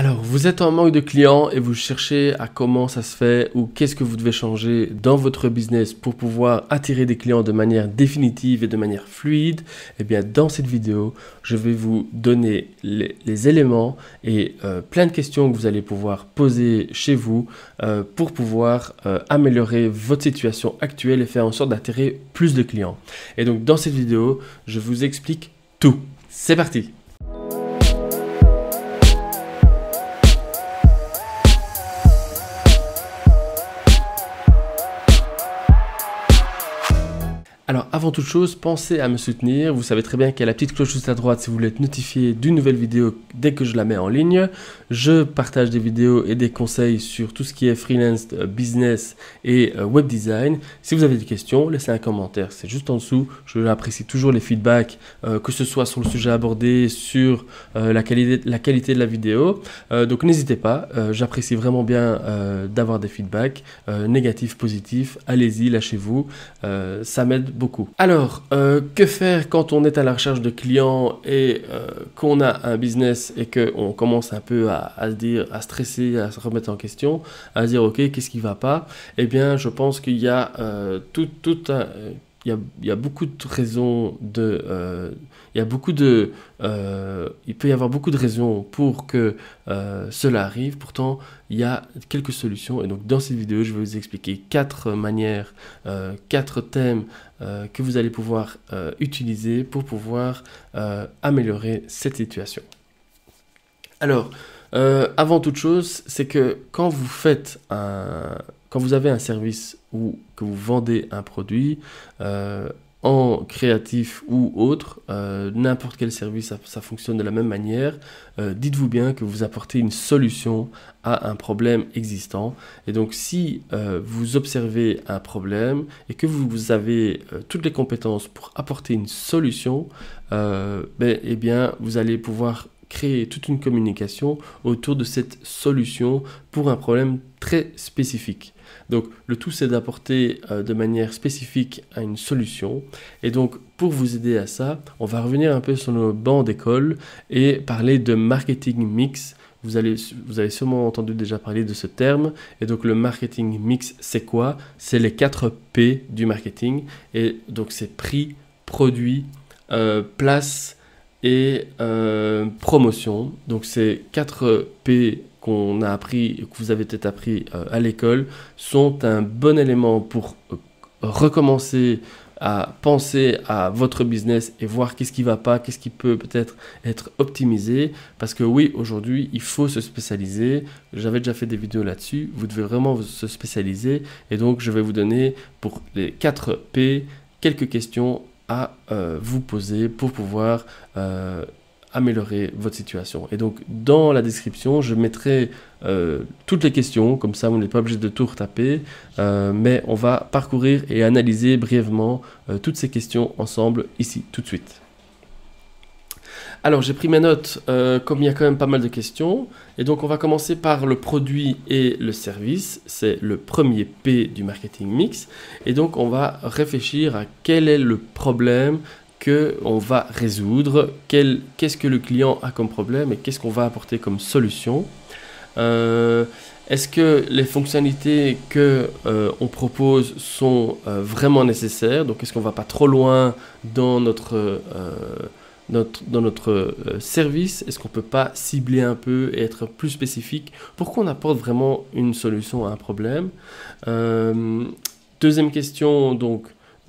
Alors, vous êtes en manque de clients et vous cherchez à comment ça se fait ou qu'est-ce que vous devez changer dans votre business pour pouvoir attirer des clients de manière définitive et de manière fluide, eh bien dans cette vidéo, je vais vous donner les, éléments et euh, plein de questions que vous allez pouvoir poser chez vous euh, pour pouvoir euh, améliorer votre situation actuelle et faire en sorte d'attirer plus de clients. Et donc dans cette vidéo, je vous explique tout. C'est parti avant toute chose, pensez à me soutenir. Vous savez très bien qu'il y a la petite cloche juste à droite si vous voulez être notifié d'une nouvelle vidéo dès que je la mets en ligne. Je partage des vidéos et des conseils sur tout ce qui est freelance, euh, business et euh, web design. Si vous avez des questions, laissez un commentaire, c'est juste en dessous. Je apprécie toujours les feedbacks, euh, que ce soit sur le sujet abordé, sur la, qualité, de la vidéo. donc n'hésitez pas, j'apprécie vraiment bien d'avoir des feedbacks, négatifs, positifs. Allez-y, lâchez-vous, ça m'aide beaucoup. Alors, euh, que faire quand on est à la recherche de clients et euh, qu'on a un business et qu'on commence un peu à, se dire, à stresser, à se remettre en question, à se dire ok, qu'est-ce qui va pas Eh bien, je pense qu'il y a euh, tout, tout il y a, beaucoup de raisons de. Euh, y beaucoup de euh, il peut y avoir beaucoup de raisons pour que euh, cela arrive. Pourtant, il y a quelques solutions. Et donc, dans cette vidéo, je vais vous expliquer quatre manières, euh, quatre thèmes que vous allez pouvoir utiliser pour pouvoir améliorer cette situation. Alors. avant toute chose, c'est que quand vous faites un, quand vous avez un service ou que vous vendez un produit, euh, en créatif ou autre, euh, n'importe quel service, ça, fonctionne de la même manière. Euh, dites-vous bien que vous apportez une solution à un problème existant. Et donc si vous observez un problème et que vous avez toutes les compétences pour apporter une solution, ben, eh bien vous allez pouvoir créer toute une communication autour de cette solution pour un problème très spécifique. Donc le tout c'est d'apporter euh, de manière spécifique à une solution. Et donc pour vous aider à ça, on va revenir un peu sur nos bancs d'école et parler de marketing mix. Vous, avez sûrement entendu déjà parler de ce terme. Et donc le marketing mix, c'est quoi C'est les 4 P du marketing. Et donc c'est prix, produit, euh, place et euh, promotion. Donc c'est 4 P a appris, que vous avez peut-être appris euh, à l'école, sont un bon élément pour euh, recommencer à penser à votre business et voir qu'est-ce qui va pas, qu'est-ce qui peut peut-être être optimisé. Parce que oui, aujourd'hui, il faut se spécialiser. J'avais déjà fait des vidéos là-dessus. Vous devez vraiment se spécialiser. Et donc, je vais vous donner pour les 4 P quelques questions à euh, vous poser pour pouvoir améliorer votre situation. Et donc dans la description, je mettrai euh, toutes les questions, comme ça vous n'êtes pas obligé de tout retaper, euh, mais on va parcourir et analyser brièvement euh, toutes ces questions ensemble ici, tout de suite. Alors j'ai pris mes notes comme il y a quand même pas mal de questions, et donc on va commencer par le produit et le service, c'est le premier P du marketing mix, et donc on va réfléchir à quel est le problème que on va résoudre, qu'est-ce que le client a comme problème et qu'est-ce qu'on va apporter comme solution. Euh, est-ce que les fonctionnalités que euh, on propose sont euh, vraiment nécessaires Donc, est-ce qu'on va pas trop loin dans notre dans notre service Est-ce qu'on ne peut pas cibler un peu et être plus spécifique pour qu'on apporte vraiment une solution à un problème Deuxième question, donc,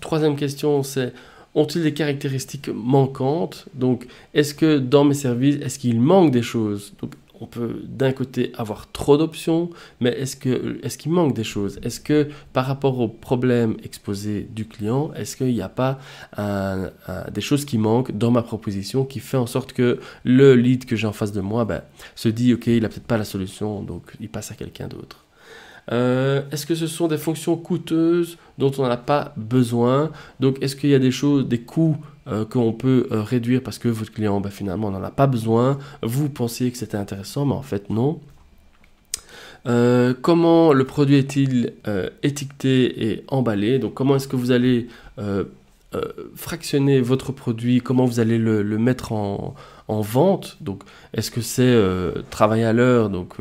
troisième question, c'est ont-ils des caractéristiques manquantes Donc, est-ce que dans mes services, est-ce qu'il manque des choses Donc, on peut d'un côté avoir trop d'options, mais est-ce que est-ce qu'il manque des choses Est-ce que par rapport aux problème exposés du client, est-ce qu'il n'y a pas des choses qui manquent dans ma proposition qui fait en sorte que le lead que j'ai en face de moi ben, se dit ok il n'a peut-être pas la solution donc il passe à quelqu'un d'autre. Euh, est-ce que ce sont des fonctions coûteuses dont on n'a pas besoin Donc, est-ce qu'il y a des choses, des coûts euh, qu'on peut euh, réduire parce que votre client, bah, finalement, n'en a pas besoin Vous pensiez que c'était intéressant, mais en fait, non. comment le produit est-il étiqueté et emballé Donc comment est-ce que vous allez euh, fractionner votre produit, comment vous allez le, mettre en, vente. Donc, est-ce que c'est euh, travail à l'heure Donc,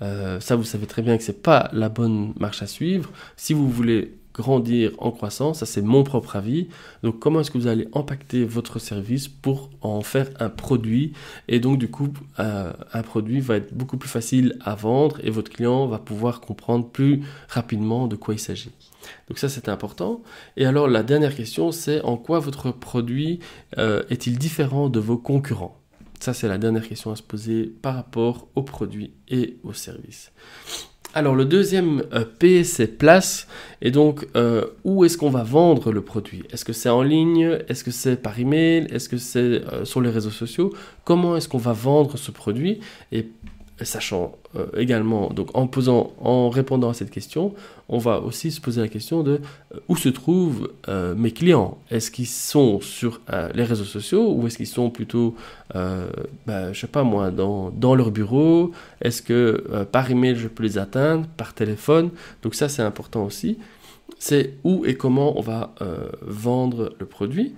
euh, ça, vous savez très bien que c'est pas la bonne marche à suivre. Si vous voulez grandir en croissance, ça c'est mon propre avis. Donc comment est-ce que vous allez impacter votre service pour en faire un produit Et donc du coup, euh, un produit va être beaucoup plus facile à vendre et votre client va pouvoir comprendre plus rapidement de quoi il s'agit. Donc ça c'est important. Et alors la dernière question c'est en quoi votre produit euh, est-il différent de vos concurrents Ça c'est la dernière question à se poser par rapport au produit et au service. Alors le deuxième euh, P, c'est place. Et donc, euh, où est-ce qu'on va vendre le produit Est-ce que c'est en ligne Est-ce que c'est par email Est-ce que c'est euh, sur les réseaux sociaux Comment est-ce qu'on va vendre ce produit Et sachant euh, également, donc en posant, en répondant à cette question, on va aussi se poser la question de euh, où se trouvent euh, mes clients Est-ce qu'ils sont sur les réseaux sociaux ou est-ce qu'ils sont plutôt, bah, je sais pas moi, dans, dans leur bureau Est-ce que par email je peux les atteindre, par téléphone Donc ça c'est important aussi. C'est où et comment on va vendre le produit.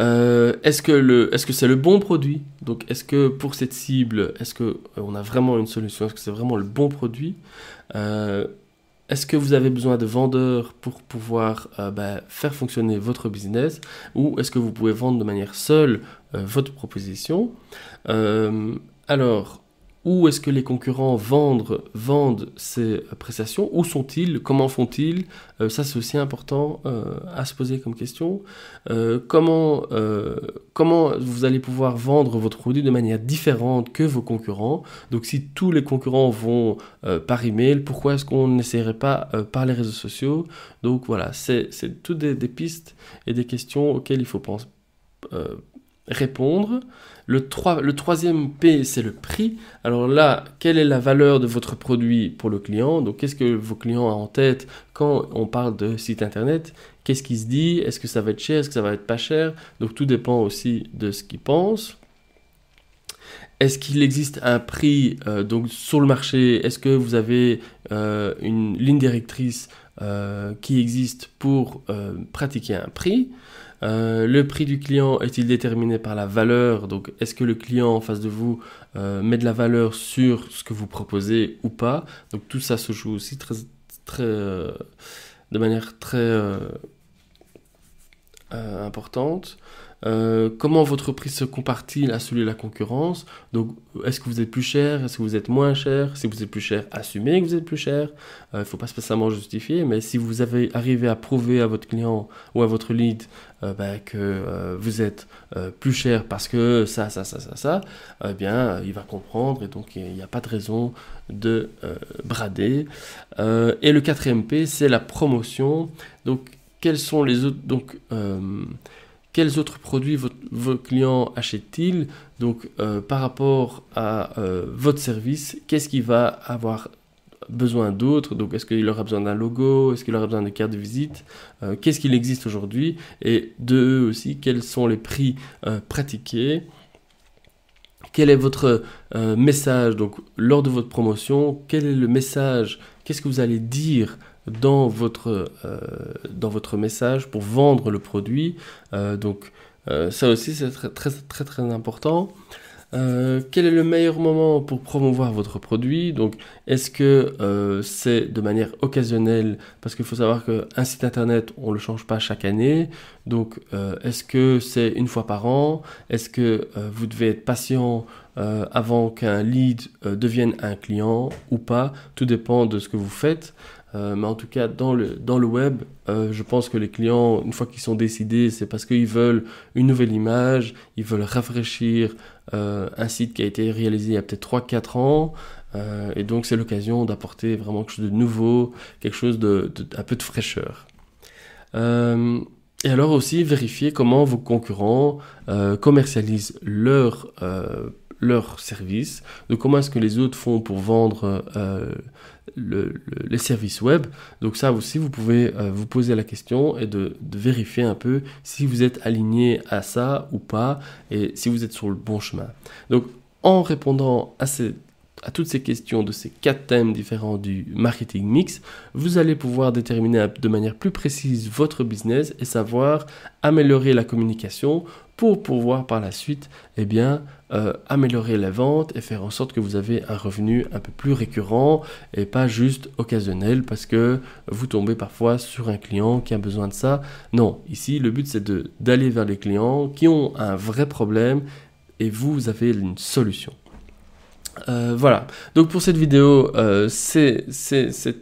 Euh, est-ce que le, est-ce que c'est le bon produit Donc, est-ce que pour cette cible, est-ce que euh, on a vraiment une solution Est-ce que c'est vraiment le bon produit euh, Est-ce que vous avez besoin de vendeurs pour pouvoir bah, faire fonctionner votre business Ou est-ce que vous pouvez vendre de manière seule votre proposition Alors, où est-ce que les concurrents vendent, ces prestations Où sont-ils Comment font-ils euh, Ça, c'est aussi important euh, à se poser comme question. Euh, comment, vous allez pouvoir vendre votre produit de manière différente que vos concurrents Donc, si tous les concurrents vont par email, pourquoi est-ce qu'on n'essayerait pas par les réseaux sociaux Donc, voilà, c'est toutes des, pistes et des questions auxquelles il faut penser, répondre. Le, le troisième P, c'est le prix. Alors là, quelle est la valeur de votre produit pour le client Donc qu'est-ce que vos clients ont en tête quand on parle de site internet Qu'est-ce qu'ils se dit Est-ce que ça va être cher Est-ce que ça va être pas cher Donc tout dépend aussi de ce qu'ils pensent. Est-ce qu'il existe un prix euh, donc sur le marché Est-ce que vous avez euh, une ligne directrice euh, qui existe pour euh, pratiquer un prix. Euh, le prix du client est-il déterminé par la valeur Donc, est-ce que le client en face de vous met de la valeur sur ce que vous proposez ou pas Donc, tout ça se joue aussi de manière très importante. Euh, comment votre prix se compare-t-il à celui de la concurrence Donc, est-ce que vous êtes plus cher Est-ce que vous êtes moins cher Si vous êtes plus cher, assumez que vous êtes plus cher. Euh, il ne faut pas spécialement justifier, mais si vous avez arrivé à prouver à votre client ou à votre lead euh, ben, que vous êtes plus cher parce que ça, ça, ça, ça, ça, eh bien, il va comprendre et donc il n'y a pas de raison de brader. et le quatrième P, c'est la promotion. Donc, quels sont les autres donc quels autres produits vos clients achètent-ils Donc, euh, par rapport à euh, votre service, qu'est-ce qu'il va avoir besoin d'autres Donc, est-ce qu'il aura besoin d'un logo Est-ce qu'il aura besoin de carte de visite euh, Qu'est-ce qu'il existe aujourd'hui Et de eux aussi, quels sont les prix pratiqués quel est votre message donc lors de votre promotion Quel est le message Qu'est-ce que vous allez dire dans votre, euh, dans votre message pour vendre le produit. Euh, donc euh, ça aussi c'est très très très, important. quel est le meilleur moment pour promouvoir votre produit Donc, est-ce que c'est de manière occasionnelle Parce qu'il faut savoir qu'un site internet, on ne le change pas chaque année. Donc, est-ce que c'est une fois par an Est-ce que vous devez être patient avant qu'un lead devienne un client ou pas Tout dépend de ce que vous faites. Euh, mais en tout cas, dans le, dans le web, euh, je pense que les clients, une fois qu'ils sont décidés, c'est parce qu'ils veulent une nouvelle image, ils veulent rafraîchir euh, un site qui a été réalisé il y a peut-être 3-4 ans. et donc, c'est l'occasion d'apporter vraiment quelque chose de nouveau, quelque chose de, peu de fraîcheur. et alors aussi, vérifier comment vos concurrents commercialisent leur leurs services, de comment est-ce que les autres font pour vendre euh, les services web. Donc ça aussi, vous pouvez euh, vous poser la question et de, de, vérifier un peu si vous êtes aligné à ça ou pas et si vous êtes sur le bon chemin. Donc en répondant à ces à toutes ces questions de ces quatre thèmes différents du marketing mix, vous allez pouvoir déterminer de manière plus précise votre business et savoir améliorer la communication pour pouvoir par la suite eh bien, euh, améliorer la vente et faire en sorte que vous avez un revenu un peu plus récurrent et pas juste occasionnel parce que vous tombez parfois sur un client qui a besoin de ça. Non, ici le but c'est d'aller vers les clients qui ont un vrai problème et vous avez une solution. Euh, voilà, donc pour cette vidéo, euh, c'est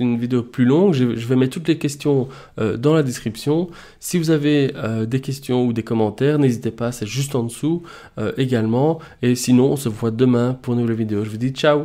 une vidéo plus longue, je, vais mettre toutes les questions euh, dans la description. Si vous avez des questions ou des commentaires, n'hésitez pas, c'est juste en dessous également. Et sinon, on se voit demain pour une nouvelle vidéo. Je vous dis ciao